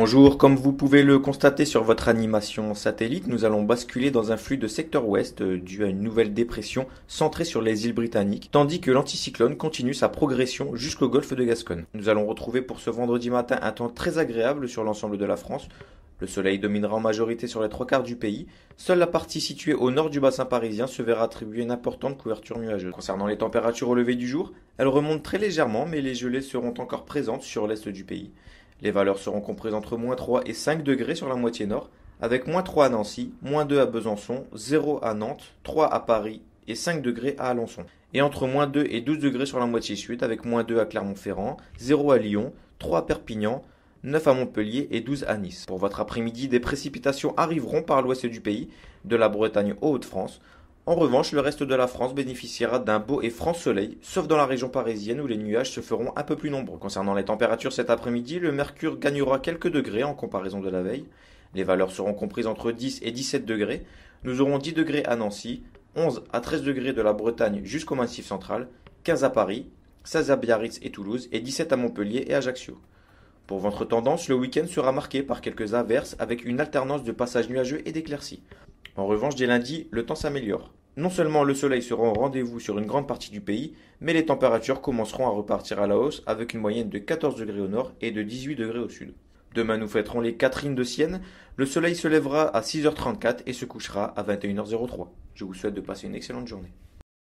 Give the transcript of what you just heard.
Bonjour, comme vous pouvez le constater sur votre animation satellite, nous allons basculer dans un flux de secteur ouest euh, dû à une nouvelle dépression centrée sur les îles britanniques, tandis que l'anticyclone continue sa progression jusqu'au golfe de Gascogne. Nous allons retrouver pour ce vendredi matin un temps très agréable sur l'ensemble de la France. Le soleil dominera en majorité sur les trois quarts du pays. Seule la partie située au nord du bassin parisien se verra attribuer une importante couverture nuageuse. Concernant les températures au lever du jour, elles remontent très légèrement, mais les gelées seront encore présentes sur l'est du pays. Les valeurs seront comprises entre moins 3 et 5 degrés sur la moitié nord, avec moins 3 à Nancy, moins 2 à Besançon, 0 à Nantes, 3 à Paris et 5 degrés à Alençon. Et entre moins 2 et 12 degrés sur la moitié sud, avec moins 2 à Clermont-Ferrand, 0 à Lyon, 3 à Perpignan, 9 à Montpellier et 12 à Nice. Pour votre après-midi, des précipitations arriveront par l'ouest du pays, de la Bretagne aux Haut de france en revanche, le reste de la France bénéficiera d'un beau et franc soleil, sauf dans la région parisienne où les nuages se feront un peu plus nombreux. Concernant les températures cet après-midi, le mercure gagnera quelques degrés en comparaison de la veille. Les valeurs seront comprises entre 10 et 17 degrés. Nous aurons 10 degrés à Nancy, 11 à 13 degrés de la Bretagne jusqu'au Massif central, 15 à Paris, 16 à Biarritz et Toulouse et 17 à Montpellier et Ajaccio. Pour votre tendance, le week-end sera marqué par quelques averses avec une alternance de passages nuageux et d'éclaircies. En revanche, dès lundi, le temps s'améliore. Non seulement le soleil sera au rendez-vous sur une grande partie du pays, mais les températures commenceront à repartir à la hausse avec une moyenne de 14 degrés au nord et de 18 degrés au sud. Demain nous fêterons les Catherine de Sienne. Le soleil se lèvera à 6h34 et se couchera à 21h03. Je vous souhaite de passer une excellente journée.